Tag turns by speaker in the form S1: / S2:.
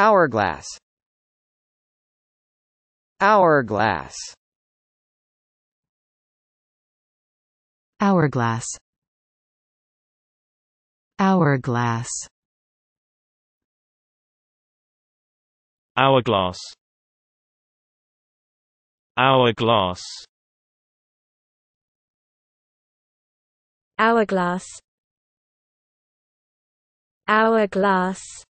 S1: Hourglass Hourglass Hourglass Hourglass Hourglass Hourglass Hourglass Hourglass